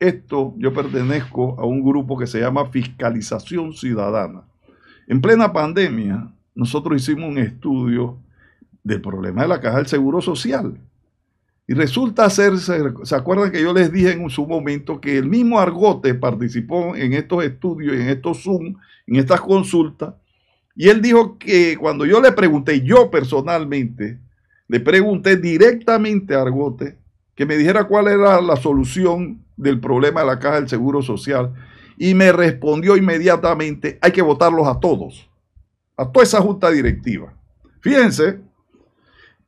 esto, yo pertenezco a un grupo que se llama Fiscalización Ciudadana. En plena pandemia, nosotros hicimos un estudio del problema de la caja del Seguro Social. Y resulta ser, ¿se acuerdan que yo les dije en su momento que el mismo Argote participó en estos estudios, en estos Zoom, en estas consultas? Y él dijo que cuando yo le pregunté, yo personalmente, le pregunté directamente a Argote que me dijera cuál era la solución del problema de la caja del Seguro Social. Y me respondió inmediatamente, hay que votarlos a todos, a toda esa junta directiva. Fíjense,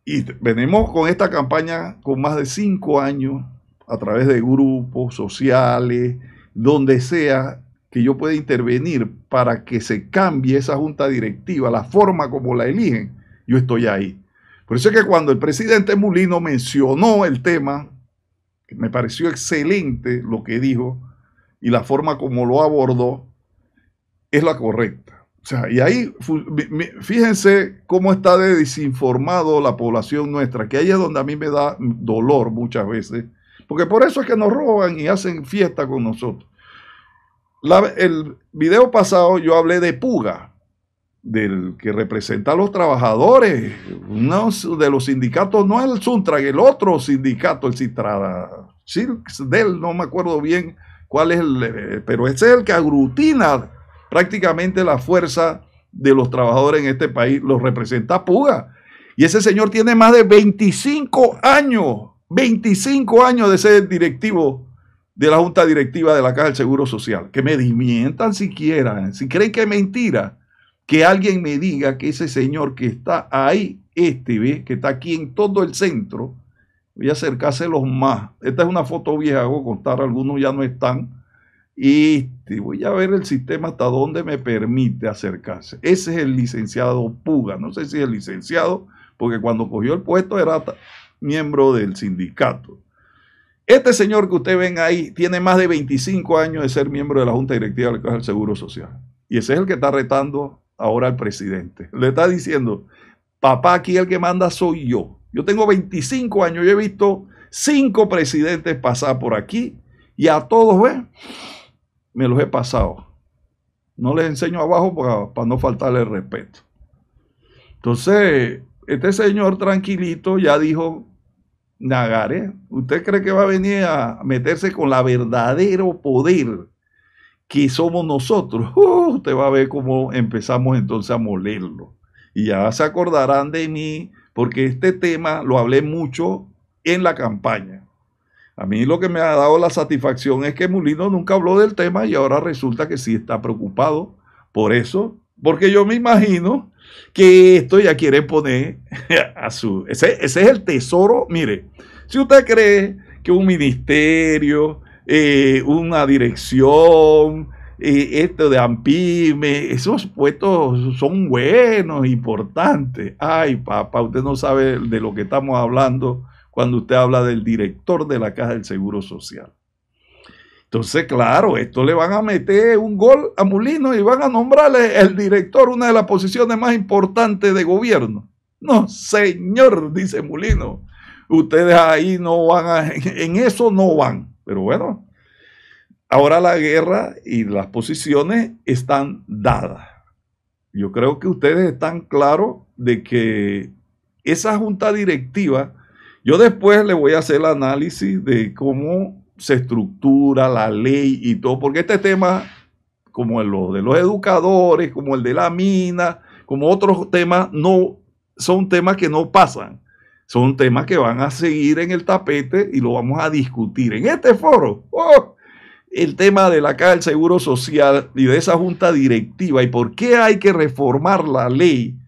y venimos con esta campaña con más de cinco años a través de grupos sociales, donde sea que yo pueda intervenir para que se cambie esa junta directiva, la forma como la eligen, yo estoy ahí. Por eso es que cuando el presidente Mulino mencionó el tema, me pareció excelente lo que dijo y la forma como lo abordó es la correcta. O sea, y ahí fíjense cómo está de desinformado la población nuestra, que ahí es donde a mí me da dolor muchas veces, porque por eso es que nos roban y hacen fiesta con nosotros. el video pasado yo hablé de Puga, del que representa a los trabajadores, de los sindicatos, no el Suntrag, el otro sindicato, el Citrada, del no me acuerdo bien cuál es el, eh, pero ese es el que aglutina prácticamente la fuerza de los trabajadores en este país, los representa Puga. Y ese señor tiene más de 25 años, 25 años de ser directivo de la Junta Directiva de la Caja del Seguro Social. Que me dimientan siquiera, si creen que es mentira que alguien me diga que ese señor que está ahí, este, ¿ves? que está aquí en todo el centro, voy a los más. Esta es una foto vieja, hago contar, algunos ya no están. Y este, voy a ver el sistema hasta dónde me permite acercarse. Ese es el licenciado Puga, no sé si es el licenciado, porque cuando cogió el puesto era miembro del sindicato. Este señor que usted ven ahí tiene más de 25 años de ser miembro de la Junta Directiva del Seguro Social. Y ese es el que está retando ahora el presidente. Le está diciendo, papá, aquí el que manda soy yo. Yo tengo 25 años, yo he visto cinco presidentes pasar por aquí y a todos, Me los he pasado. No les enseño abajo para, no faltarle el respeto. Entonces, este señor tranquilito ya dijo, Nagare, ¿usted cree que va a venir a meterse con la verdadero poder que somos nosotros. Uh, usted va a ver cómo empezamos entonces a molerlo. Y ya se acordarán de mí, porque este tema lo hablé mucho en la campaña. A mí lo que me ha dado la satisfacción es que Mulino nunca habló del tema y ahora resulta que sí está preocupado por eso, porque yo me imagino que esto ya quiere poner a su... Ese, ese es el tesoro, mire, si usted cree que un ministerio, eh, una dirección, eh, esto de Ampime, esos puestos son buenos, importantes. Ay, papá, usted no sabe de lo que estamos hablando cuando usted habla del director de la Caja del Seguro Social. Entonces, claro, esto le van a meter un gol a Mulino y van a nombrarle el director una de las posiciones más importantes de gobierno. No, señor, dice Mulino, ustedes ahí no van en eso no van. Pero bueno, ahora la guerra y las posiciones están dadas. Yo creo que ustedes están claros de que esa junta directiva, yo después le voy a hacer el análisis de cómo se estructura la ley y todo, porque este tema, como el de los educadores, como el de la mina, como otros temas, no son temas que no pasan. Son temas que van a seguir en el tapete y lo vamos a discutir en este foro. ¡Oh! El tema de la Caja del Seguro Social y de esa junta directiva y por qué hay que reformar la ley